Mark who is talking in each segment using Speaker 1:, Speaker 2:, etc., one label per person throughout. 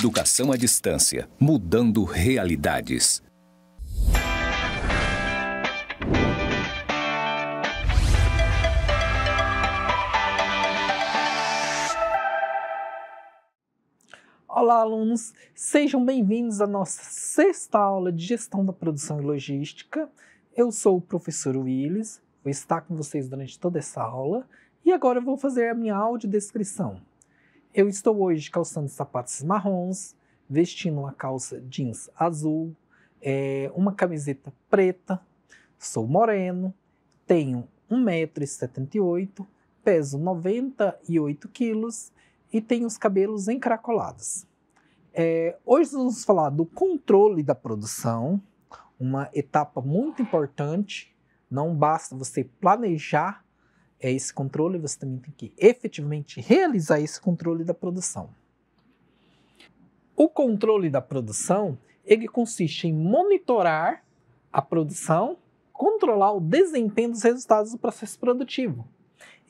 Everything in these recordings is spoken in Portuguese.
Speaker 1: Educação à distância, mudando realidades. Olá, alunos! Sejam bem-vindos à nossa sexta aula de Gestão da Produção e Logística. Eu sou o professor Willis, vou estar com vocês durante toda essa aula e agora eu vou fazer a minha audiodescrição. Eu estou hoje calçando sapatos marrons, vestindo uma calça jeans azul, é, uma camiseta preta, sou moreno, tenho 1,78m, peso 98 quilos e tenho os cabelos encracolados. É, hoje vamos falar do controle da produção, uma etapa muito importante. Não basta você planejar é esse controle, você também tem que efetivamente realizar esse controle da produção. O controle da produção, ele consiste em monitorar a produção, controlar o desempenho dos resultados do processo produtivo.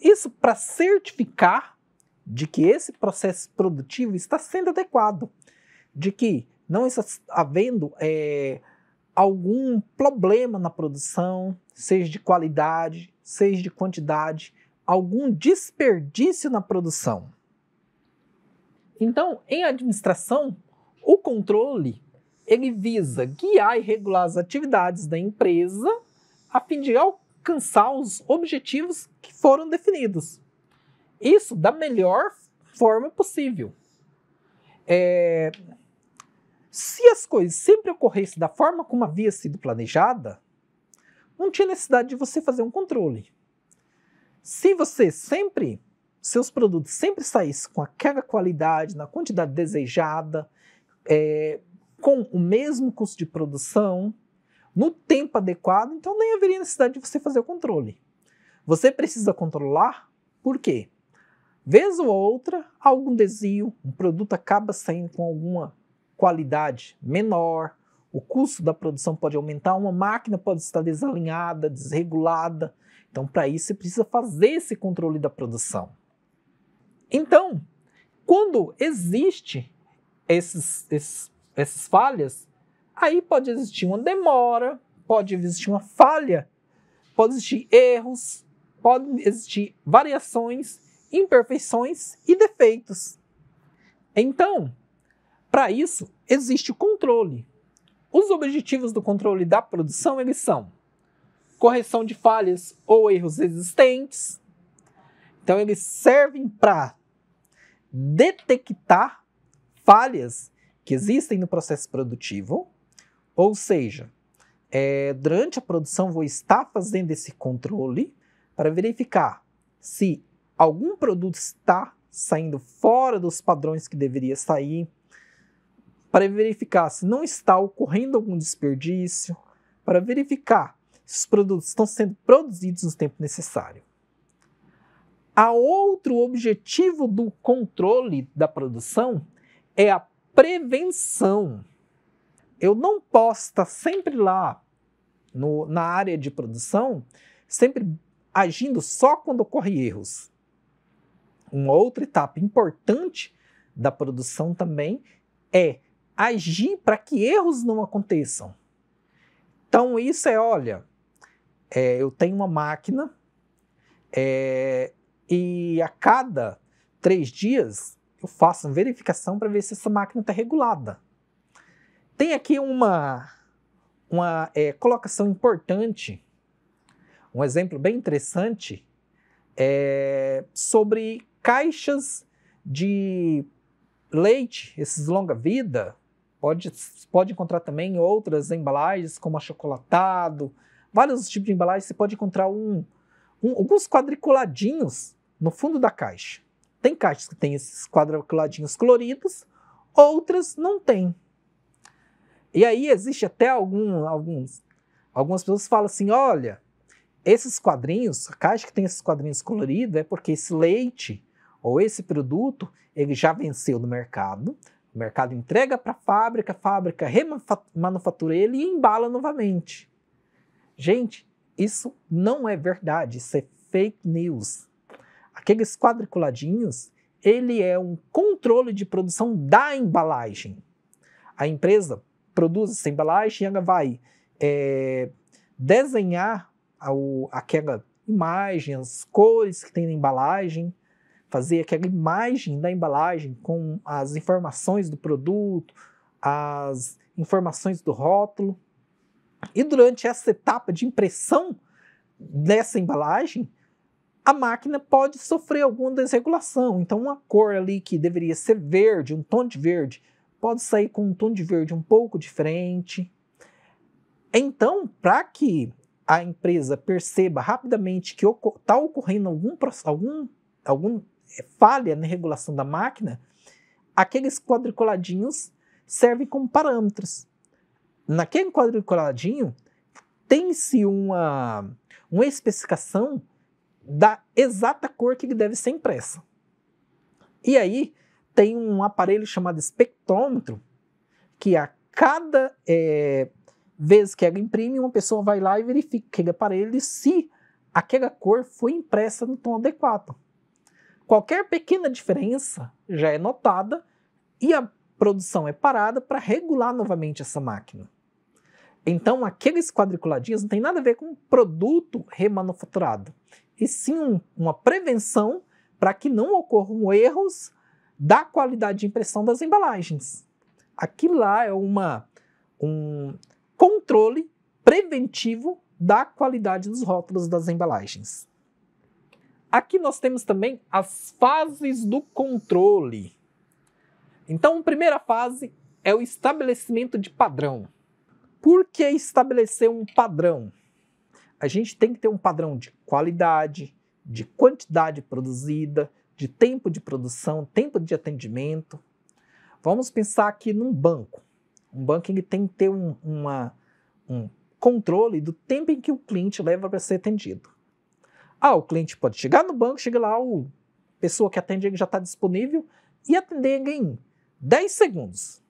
Speaker 1: Isso para certificar de que esse processo produtivo está sendo adequado, de que não está havendo é, algum problema na produção, seja de qualidade, seja de quantidade, algum desperdício na produção. Então, em administração, o controle ele visa guiar e regular as atividades da empresa a fim de alcançar os objetivos que foram definidos. Isso da melhor forma possível. É, se as coisas sempre ocorressem da forma como havia sido planejada, não tinha necessidade de você fazer um controle. Se você sempre, seus produtos sempre saíssem com aquela qualidade, na quantidade desejada, é, com o mesmo custo de produção, no tempo adequado, então nem haveria necessidade de você fazer o controle. Você precisa controlar, por quê? Vez ou outra, algum desvio, um produto acaba saindo com alguma qualidade menor, o custo da produção pode aumentar, uma máquina pode estar desalinhada, desregulada. Então, para isso, você precisa fazer esse controle da produção. Então, quando existem esses, esses, essas falhas, aí pode existir uma demora, pode existir uma falha, pode existir erros, podem existir variações, imperfeições e defeitos. Então, para isso, existe o controle. Os objetivos do controle da produção eles são correção de falhas ou erros existentes. Então, eles servem para detectar falhas que existem no processo produtivo, ou seja, é, durante a produção vou estar fazendo esse controle para verificar se algum produto está saindo fora dos padrões que deveria sair, para verificar se não está ocorrendo algum desperdício, para verificar se os produtos estão sendo produzidos no tempo necessário. A outro objetivo do controle da produção é a prevenção. Eu não posso estar sempre lá no, na área de produção, sempre agindo só quando ocorrem erros. Uma outra etapa importante da produção também é agir para que erros não aconteçam. Então, isso é: olha, é, eu tenho uma máquina é, e a cada três dias eu faço uma verificação para ver se essa máquina está regulada. Tem aqui uma, uma é, colocação importante, um exemplo bem interessante é, sobre caixas de leite, esses longa-vida, Pode, pode encontrar também outras embalagens, como achocolatado, vários tipos de embalagens. Você pode encontrar um, um, alguns quadriculadinhos no fundo da caixa. Tem caixas que tem esses quadriculadinhos coloridos, outras não tem. E aí existe até algum, alguns, algumas pessoas falam assim, olha, esses quadrinhos, a caixa que tem esses quadrinhos coloridos é porque esse leite ou esse produto ele já venceu no mercado, o mercado entrega para a fábrica, a fábrica remanufatura ele e embala novamente. Gente, isso não é verdade, isso é fake news. Aqueles quadriculadinhos, ele é um controle de produção da embalagem. A empresa produz essa embalagem e ela vai é, desenhar a, aquela imagem, as cores que tem na embalagem, fazer aquela imagem da embalagem com as informações do produto, as informações do rótulo. E durante essa etapa de impressão dessa embalagem, a máquina pode sofrer alguma desregulação. Então, uma cor ali que deveria ser verde, um tom de verde, pode sair com um tom de verde um pouco diferente. Então, para que a empresa perceba rapidamente que está ocorrendo algum, algum, algum é falha na regulação da máquina, aqueles quadriculadinhos servem como parâmetros. Naquele quadriculadinho, tem-se uma, uma especificação da exata cor que deve ser impressa. E aí, tem um aparelho chamado espectrômetro, que a cada é, vez que ela imprime, uma pessoa vai lá e verifica aquele aparelho se aquela cor foi impressa no tom adequado. Qualquer pequena diferença já é notada e a produção é parada para regular novamente essa máquina. Então, aqueles quadriculadinhos não tem nada a ver com um produto remanufaturado, e sim uma prevenção para que não ocorram erros da qualidade de impressão das embalagens. Aquilo lá é uma, um controle preventivo da qualidade dos rótulos das embalagens. Aqui nós temos também as fases do controle. Então, a primeira fase é o estabelecimento de padrão. Por que estabelecer um padrão? A gente tem que ter um padrão de qualidade, de quantidade produzida, de tempo de produção, tempo de atendimento. Vamos pensar aqui num banco. Um banco ele tem que ter um, uma, um controle do tempo em que o cliente leva para ser atendido. Ah, o cliente pode chegar no banco, chega lá, o pessoa que atende ele já está disponível e atender em 10 segundos.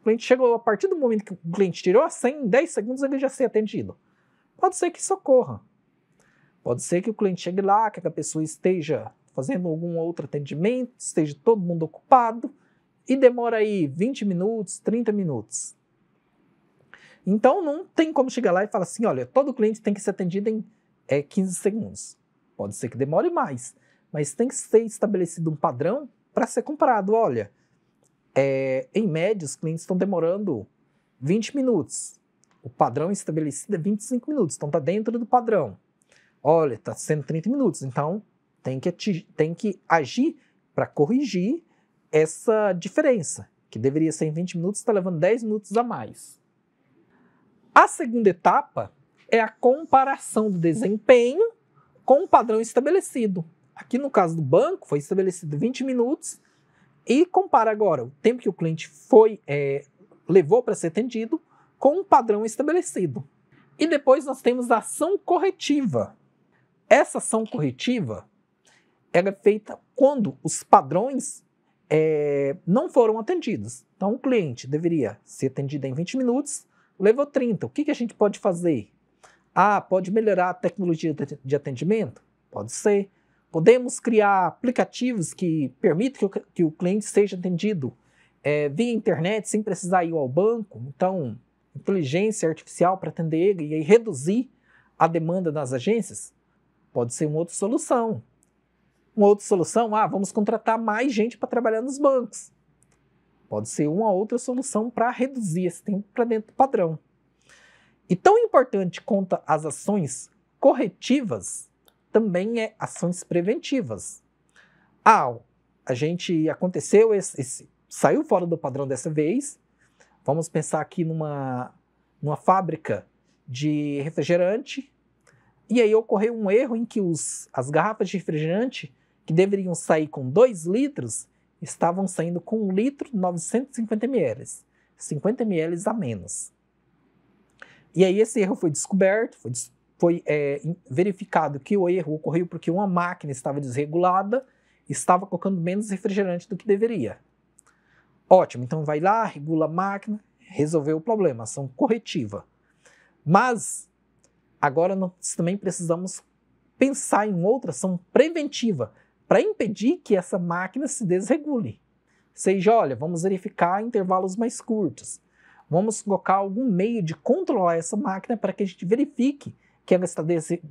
Speaker 1: O cliente chegou, a partir do momento que o cliente tirou a senha, em 10 segundos ele já ser atendido. Pode ser que isso ocorra. Pode ser que o cliente chegue lá, que a pessoa esteja fazendo algum outro atendimento, esteja todo mundo ocupado e demora aí 20 minutos, 30 minutos. Então não tem como chegar lá e falar assim, olha, todo cliente tem que ser atendido em é 15 segundos. Pode ser que demore mais, mas tem que ser estabelecido um padrão para ser comparado. Olha, é, em média, os clientes estão demorando 20 minutos. O padrão estabelecido é 25 minutos, então está dentro do padrão. Olha, está sendo 30 minutos, então tem que, atingir, tem que agir para corrigir essa diferença, que deveria ser em 20 minutos, está levando 10 minutos a mais. A segunda etapa é a comparação do desempenho com o padrão estabelecido. Aqui no caso do banco, foi estabelecido 20 minutos e compara agora o tempo que o cliente foi é, levou para ser atendido com o padrão estabelecido. E depois nós temos a ação corretiva. Essa ação corretiva ela é feita quando os padrões é, não foram atendidos. Então, o cliente deveria ser atendido em 20 minutos, levou 30. O que, que a gente pode fazer? Ah, pode melhorar a tecnologia de atendimento? Pode ser. Podemos criar aplicativos que permitam que o, que o cliente seja atendido é, via internet sem precisar ir ao banco. Então, inteligência artificial para atender ele e aí reduzir a demanda nas agências? Pode ser uma outra solução. Uma outra solução, ah, vamos contratar mais gente para trabalhar nos bancos. Pode ser uma outra solução para reduzir esse tempo para dentro do padrão. E tão importante quanto as ações corretivas, também é ações preventivas. Ah, a gente aconteceu esse, esse, saiu fora do padrão dessa vez. Vamos pensar aqui numa numa fábrica de refrigerante. E aí ocorreu um erro em que os, as garrafas de refrigerante que deveriam sair com 2 litros estavam saindo com 1 litro 950 ml, 50 ml a menos. E aí esse erro foi descoberto, foi, foi é, verificado que o erro ocorreu porque uma máquina estava desregulada, estava colocando menos refrigerante do que deveria. Ótimo, então vai lá, regula a máquina, resolveu o problema, ação corretiva. Mas agora nós também precisamos pensar em outra ação preventiva para impedir que essa máquina se desregule. Seja, olha, vamos verificar intervalos mais curtos. Vamos colocar algum meio de controlar essa máquina para que a gente verifique que ela, está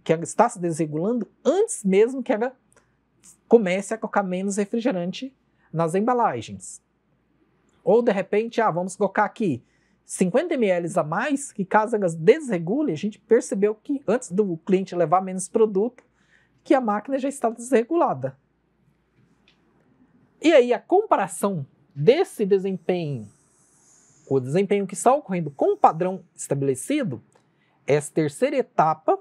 Speaker 1: que ela está se desregulando antes mesmo que ela comece a colocar menos refrigerante nas embalagens. Ou de repente, ah, vamos colocar aqui 50 ml a mais, que caso elas desregule, a gente percebeu que antes do cliente levar menos produto, que a máquina já está desregulada. E aí a comparação desse desempenho o desempenho que está ocorrendo com o padrão estabelecido, é essa terceira etapa,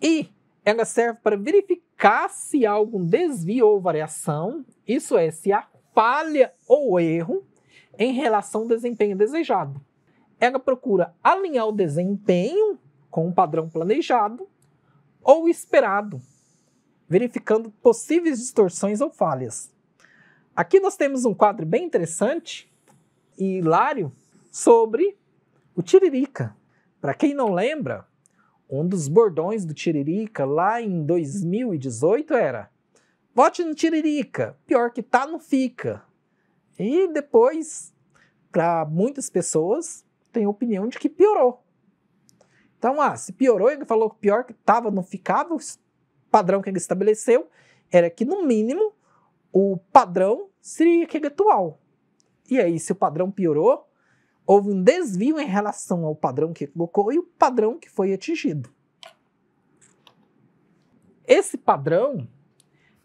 Speaker 1: e ela serve para verificar se há algum desvio ou variação, isso é, se há falha ou erro em relação ao desempenho desejado. Ela procura alinhar o desempenho com o padrão planejado ou esperado, verificando possíveis distorções ou falhas. Aqui nós temos um quadro bem interessante e hilário sobre o Tiririca. Para quem não lembra, um dos bordões do Tiririca lá em 2018 era: vote no Tiririca, pior que tá, não fica. E depois, para muitas pessoas, tem a opinião de que piorou. Então, ah, se piorou, ele falou que pior que estava, não ficava, o padrão que ele estabeleceu era que, no mínimo, o padrão seria aquele é atual. E aí, se o padrão piorou, houve um desvio em relação ao padrão que colocou e o padrão que foi atingido. Esse padrão,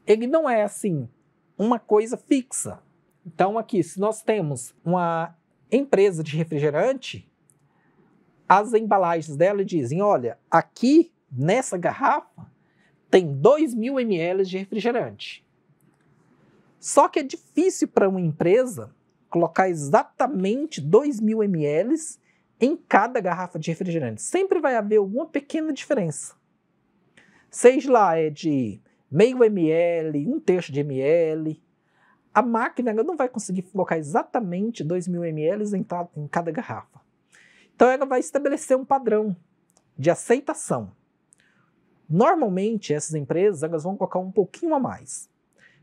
Speaker 1: ele não é assim uma coisa fixa. Então aqui, se nós temos uma empresa de refrigerante, as embalagens dela dizem, olha, aqui nessa garrafa tem 2.000 mil ml de refrigerante. Só que é difícil para uma empresa colocar exatamente 2.000 ml em cada garrafa de refrigerante. Sempre vai haver alguma pequena diferença. Seja lá é de meio ml, um terço de ml, a máquina não vai conseguir colocar exatamente 2.000 ml em, em, cada garrafa. Então ela vai estabelecer um padrão de aceitação. Normalmente essas empresas elas vão colocar um pouquinho a mais.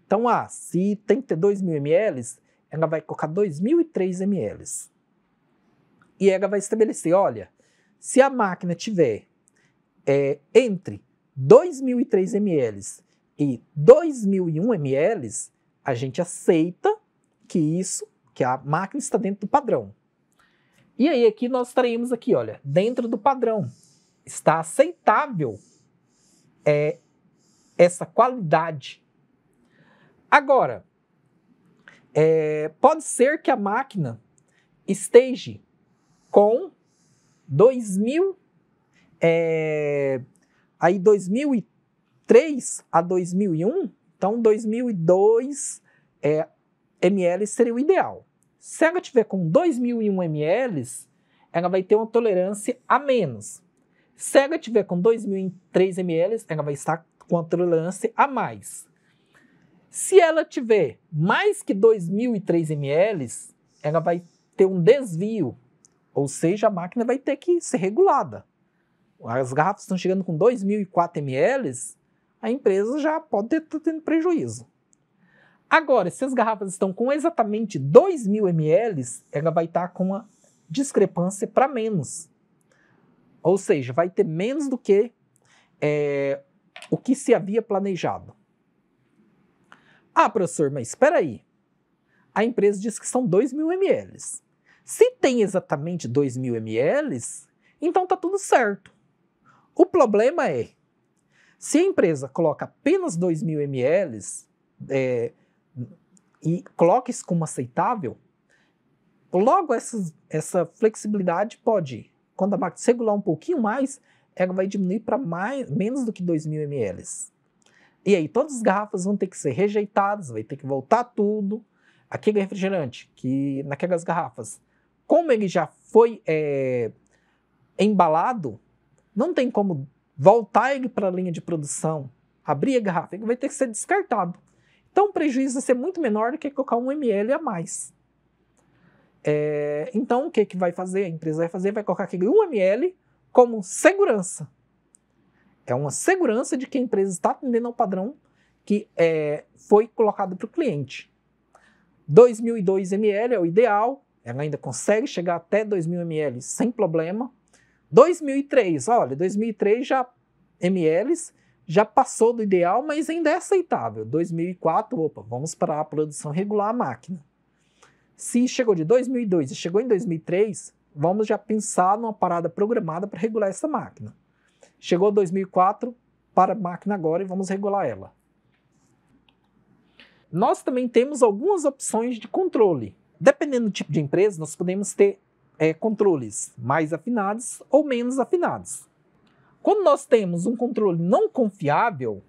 Speaker 1: Então, ah, se tem que ter 2.000 ml, ela vai colocar 2.003 ml. E ela vai estabelecer, olha, se a máquina tiver é, entre 2.003 ml e 2.001 ml, a gente aceita que isso, que a máquina está dentro do padrão. E aí aqui nós traímos aqui, olha, dentro do padrão está aceitável é, essa qualidade. Agora, é, pode ser que a máquina esteja com 2000 é, aí 2003 a 2001, então 2002 é, ml seria o ideal. Se ela tiver com 2001 ml, ela vai ter uma tolerância a menos. Se ela tiver com 2003 ml, ela vai estar com a tolerância a mais. Se ela tiver mais que 2.003 ml, ela vai ter um desvio, ou seja, a máquina vai ter que ser regulada. As garrafas estão chegando com 2.004 ml, a empresa já pode estar tá tendo prejuízo. Agora, se as garrafas estão com exatamente 2.000 ml, ela vai estar tá com uma discrepância para menos. Ou seja, vai ter menos do que é, o que se havia planejado. Ah, professor, mas espera aí. A empresa diz que são 2.000 mil ml. Se tem exatamente 2.000 mil ml, então tá tudo certo. O problema é, se a empresa coloca apenas 2.000 mil ml é, e coloca isso como aceitável, logo essa, essa flexibilidade pode, quando a máquina regular um pouquinho mais, ela vai diminuir para menos do que 2.000 mil ml. E aí todas as garrafas vão ter que ser rejeitadas, vai ter que voltar tudo. Aquele é refrigerante que naquelas garrafas, como ele já foi é, embalado, não tem como voltar ele para a linha de produção, abrir a garrafa, ele vai ter que ser descartado. Então o prejuízo vai ser muito menor do que colocar um ml a mais. É, então o que, que vai fazer? A empresa vai fazer, vai colocar aquele 1 ml como segurança. É uma segurança de que a empresa está atendendo ao padrão que é, foi colocado para o cliente. 2.002 ml é o ideal, ela ainda consegue chegar até 2.000 ml sem problema. 2003, olha, 2003 já ml já passou do ideal, mas ainda é aceitável. 2004, opa, vamos para a produção regular a máquina. Se chegou de 2002 e chegou em 2003, vamos já pensar numa parada programada para regular essa máquina. Chegou 2004, para a máquina agora e vamos regular ela. Nós também temos algumas opções de controle. Dependendo do tipo de empresa, nós podemos ter é, controles mais afinados ou menos afinados. Quando nós temos um controle não confiável,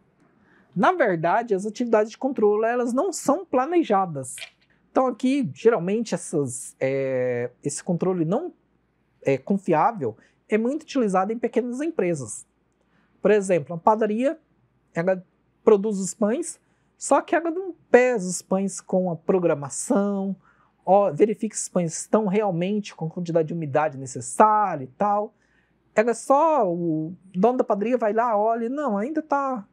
Speaker 1: na verdade, as atividades de controle elas não são planejadas. Então, aqui, geralmente, essas, é, esse controle não é, confiável é muito utilizada em pequenas empresas. Por exemplo, a padaria, ela produz os pães, só que ela não pesa os pães com a programação, ó, verifica se os pães estão realmente com a quantidade de umidade necessária e tal. Ela só, o dono da padaria vai lá, olha, não, ainda está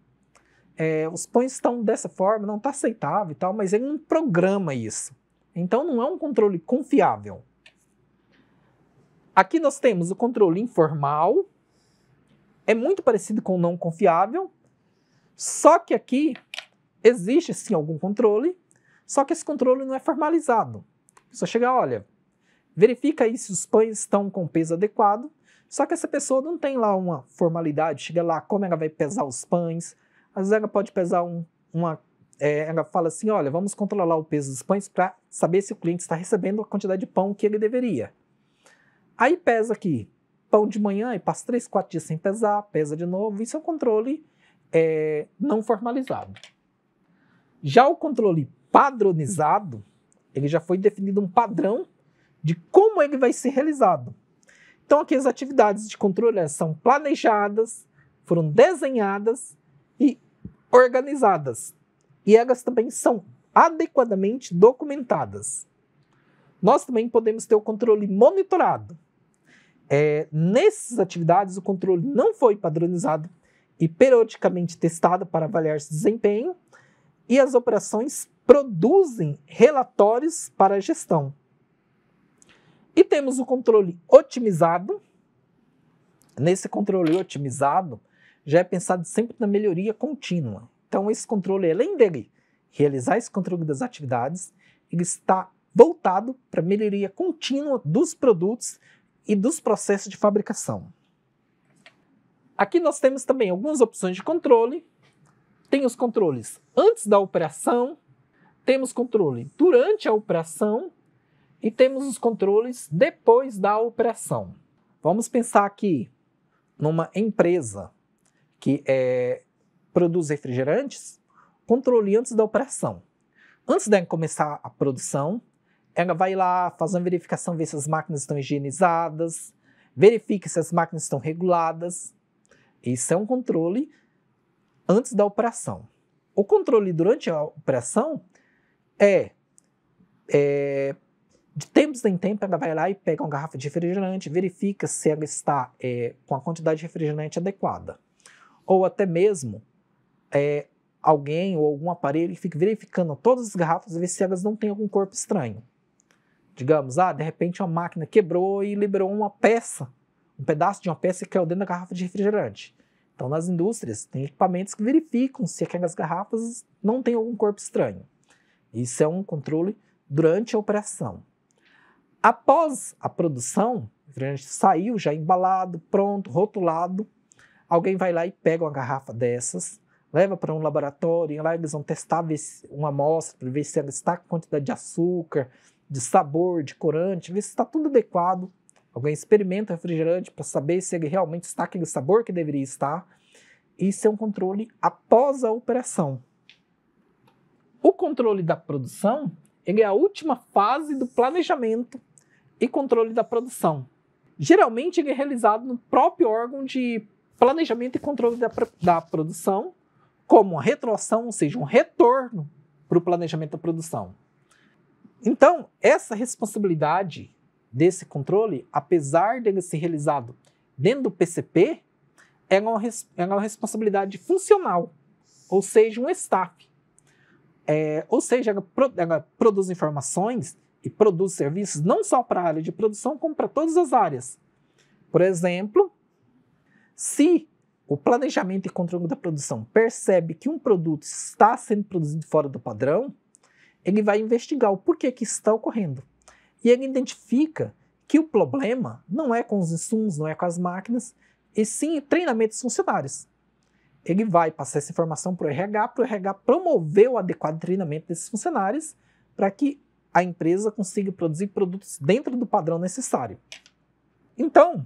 Speaker 1: é, os pães estão dessa forma, não está aceitável e tal, mas ele não programa isso. Então não é um controle confiável. Aqui nós temos o controle informal, é muito parecido com o não confiável, só que aqui existe sim algum controle, só que esse controle não é formalizado. Só chega, olha, verifica aí se os pães estão com peso adequado, só que essa pessoa não tem lá uma formalidade, chega lá, como é ela vai pesar os pães, às vezes ela pode pesar um, uma é, ela fala assim: olha, vamos controlar o peso dos pães para saber se o cliente está recebendo a quantidade de pão que ele deveria. Aí pesa aqui pão de manhã e passa 3, 4 dias sem pesar, pesa de novo. Isso é um controle é, não formalizado. Já o controle padronizado, ele já foi definido um padrão de como ele vai ser realizado. Então, aqui as atividades de controle são planejadas, foram desenhadas e organizadas. E elas também são adequadamente documentadas. Nós também podemos ter o controle monitorado. É, nessas atividades, o controle não foi padronizado e periodicamente testado para avaliar seu desempenho, e as operações produzem relatórios para a gestão. E temos o controle otimizado. Nesse controle otimizado, já é pensado sempre na melhoria contínua. Então, esse controle, além dele realizar esse controle das atividades, ele está voltado para a melhoria contínua dos produtos e dos processos de fabricação. Aqui nós temos também algumas opções de controle. Tem os controles antes da operação, temos controle durante a operação e temos os controles depois da operação. Vamos pensar aqui numa empresa que é, produz refrigerantes, controle antes da operação. Antes de começar a produção, ela vai lá, faz uma verificação, vê se as máquinas estão higienizadas, verifica se as máquinas estão reguladas. Isso é um controle antes da operação. O controle durante a operação é, é de tempos em tempo, ela vai lá e pega uma garrafa de refrigerante, verifica se ela está é, com a quantidade de refrigerante adequada. Ou até mesmo é, alguém ou algum aparelho fica verificando todas as garrafas, ver se elas não têm algum corpo estranho. Digamos, ah, de repente uma máquina quebrou e liberou uma peça, um pedaço de uma peça que caiu dentro da garrafa de refrigerante. Então, nas indústrias, tem equipamentos que verificam se aquelas garrafas não têm algum corpo estranho. Isso é um controle durante a operação. Após a produção, o refrigerante saiu já embalado, pronto, rotulado. Alguém vai lá e pega uma garrafa dessas, leva para um laboratório, e lá eles vão testar uma amostra para ver se ela está com quantidade de açúcar, de sabor, de corante, ver se está tudo adequado. Alguém experimenta refrigerante para saber se ele realmente está aquele sabor que deveria estar. Isso é um controle após a operação. O controle da produção ele é a última fase do planejamento e controle da produção. Geralmente ele é realizado no próprio órgão de planejamento e controle da, da produção, como a retroação, ou seja, um retorno para o planejamento da produção. Então, essa responsabilidade desse controle, apesar dele ser realizado dentro do PCP, é uma, é uma responsabilidade funcional, ou seja, um staff. É, ou seja, ela, pro, ela produz informações e produz serviços não só para a área de produção, como para todas as áreas. Por exemplo, se o planejamento e controle da produção percebe que um produto está sendo produzido fora do padrão, ele vai investigar o porquê que está ocorrendo. E ele identifica que o problema não é com os insumos, não é com as máquinas, e sim treinamentos funcionários. Ele vai passar essa informação para o RH, para o RH promover o adequado treinamento desses funcionários para que a empresa consiga produzir produtos dentro do padrão necessário. Então,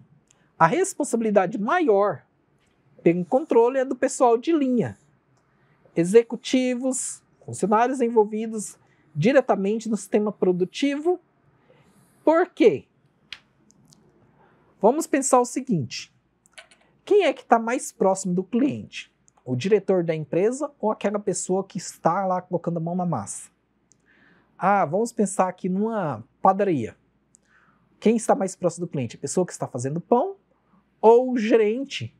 Speaker 1: a responsabilidade maior pelo controle é do pessoal de linha, executivos, funcionários envolvidos, diretamente no sistema produtivo. Por quê? Vamos pensar o seguinte: quem é que está mais próximo do cliente? O diretor da empresa ou aquela pessoa que está lá colocando a mão na massa? Ah, vamos pensar aqui numa padaria. Quem está mais próximo do cliente? A pessoa que está fazendo pão ou o gerente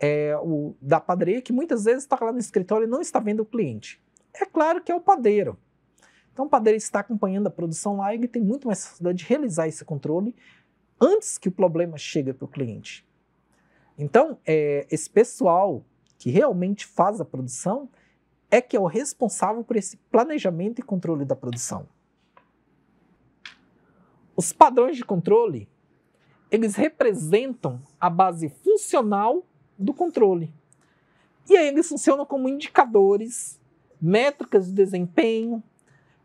Speaker 1: é, o, da padaria que muitas vezes está lá no escritório e não está vendo o cliente? É claro que é o padeiro. Então o padeiro está acompanhando a produção lá e ele tem muito mais facilidade de realizar esse controle antes que o problema chegue para o cliente. Então, é, esse pessoal que realmente faz a produção é que é o responsável por esse planejamento e controle da produção. Os padrões de controle, eles representam a base funcional do controle. E aí eles funcionam como indicadores, métricas de desempenho,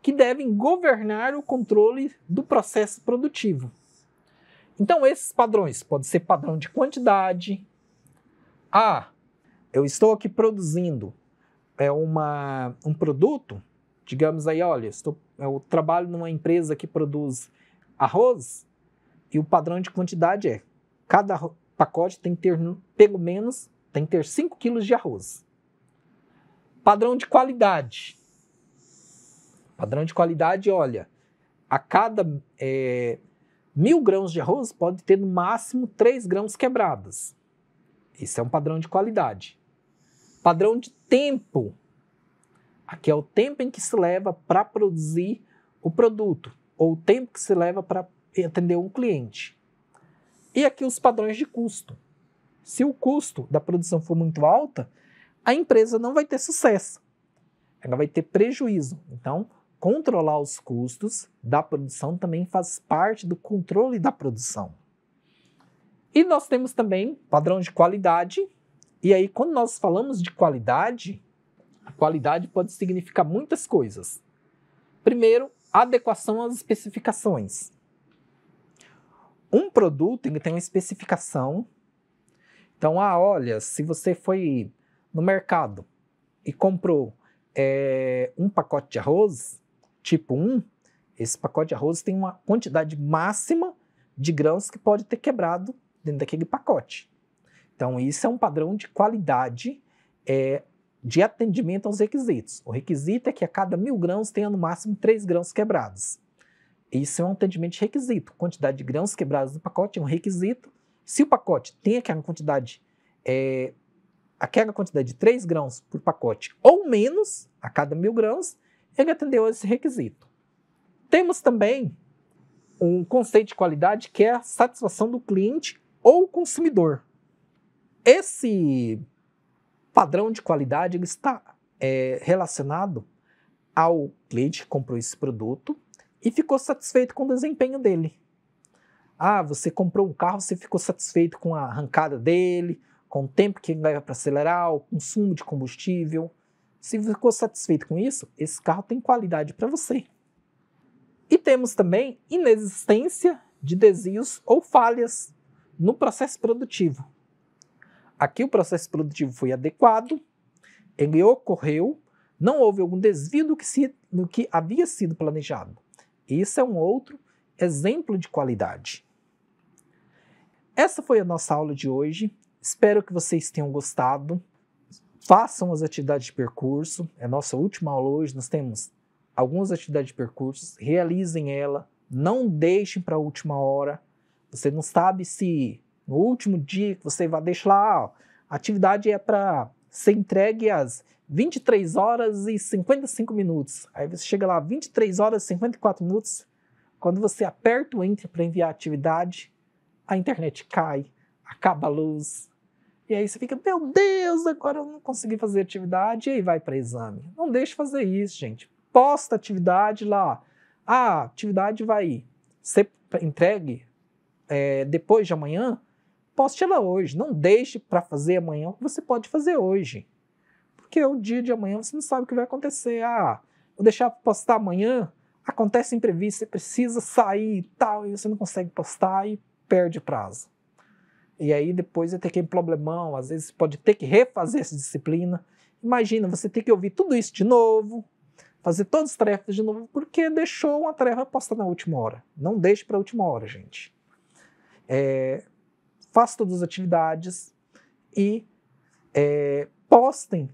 Speaker 1: que devem governar o controle do processo produtivo. Então, esses padrões podem ser padrão de quantidade. Ah, eu estou aqui produzindo é uma, um produto, digamos aí, olha, estou, é, eu trabalho numa empresa que produz arroz e o padrão de quantidade é cada pacote tem que ter pelo menos tem que ter 5 quilos de arroz. Padrão de qualidade. Padrão de qualidade, olha, a cada é, mil grãos de arroz pode ter no máximo três grãos quebradas. Isso é um padrão de qualidade. Padrão de tempo. Aqui é o tempo em que se leva para produzir o produto, ou o tempo que se leva para atender um cliente. E aqui os padrões de custo. Se o custo da produção for muito alta, a empresa não vai ter sucesso. Ela vai ter prejuízo. Então, controlar os custos da produção também faz parte do controle da produção. E nós temos também padrão de qualidade. E aí, quando nós falamos de qualidade, a qualidade pode significar muitas coisas. Primeiro, adequação às especificações. Um produto ele tem uma especificação. Então, ah, olha, se você foi no mercado e comprou é, um pacote de arroz, tipo 1, esse pacote de arroz tem uma quantidade máxima de grãos que pode ter quebrado dentro daquele pacote. Então, isso é um padrão de qualidade é, de atendimento aos requisitos. O requisito é que a cada mil grãos tenha no máximo três grãos quebrados. Isso é um atendimento de requisito. Quantidade de grãos quebrados no pacote é um requisito. Se o pacote tem aquela quantidade, é, aquela quantidade de três grãos por pacote ou menos a cada mil grãos, ele atendeu esse requisito. Temos também um conceito de qualidade que é a satisfação do cliente ou consumidor. Esse padrão de qualidade ele está é, relacionado ao cliente que comprou esse produto e ficou satisfeito com o desempenho dele. Ah, você comprou um carro, você ficou satisfeito com a arrancada dele, com o tempo que ele leva para acelerar, o consumo de combustível, se ficou satisfeito com isso, esse carro tem qualidade para você. E temos também inexistência de desvios ou falhas no processo produtivo. Aqui o processo produtivo foi adequado, ele ocorreu, não houve algum desvio do que, se, do que havia sido planejado. Isso é um outro exemplo de qualidade. Essa foi a nossa aula de hoje. Espero que vocês tenham gostado façam as atividades de percurso. É nossa última aula hoje. Nós temos algumas atividades de percurso. Realizem ela. Não deixem para a última hora. Você não sabe se no último dia que você vai deixar lá, ó, a atividade é para ser entregue às 23 horas e 55 minutos. Aí você chega lá 23 horas e 54 minutos. Quando você aperta o enter para enviar a atividade, a internet cai, acaba a luz, e aí você fica, meu Deus, agora eu não consegui fazer atividade, e aí vai para exame. Não deixe fazer isso, gente. Posta atividade lá. Ah, a atividade vai ser entregue é, depois de amanhã, poste ela hoje. Não deixe para fazer amanhã o que você pode fazer hoje. Porque o dia de amanhã você não sabe o que vai acontecer. Ah, vou deixar postar amanhã, acontece imprevisto, você precisa sair e tal, e você não consegue postar e perde prazo. E aí depois é ter aquele problemão, às vezes pode ter que refazer essa disciplina. Imagina, você ter que ouvir tudo isso de novo, fazer todas as tarefas de novo, porque deixou uma tarefa posta na última hora. Não deixe para a última hora, gente. É, faça todas as atividades e é, postem,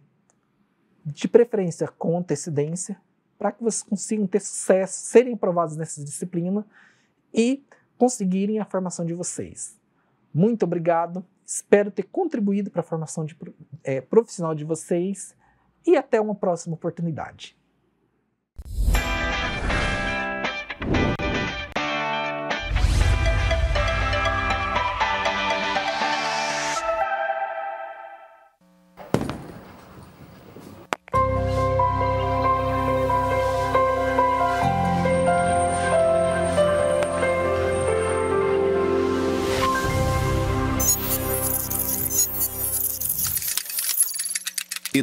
Speaker 1: de preferência com antecedência, para que vocês consigam ter sucesso, serem aprovados nessa disciplina e conseguirem a formação de vocês. Muito obrigado. Espero ter contribuído para a formação de, é, profissional de vocês e até uma próxima oportunidade.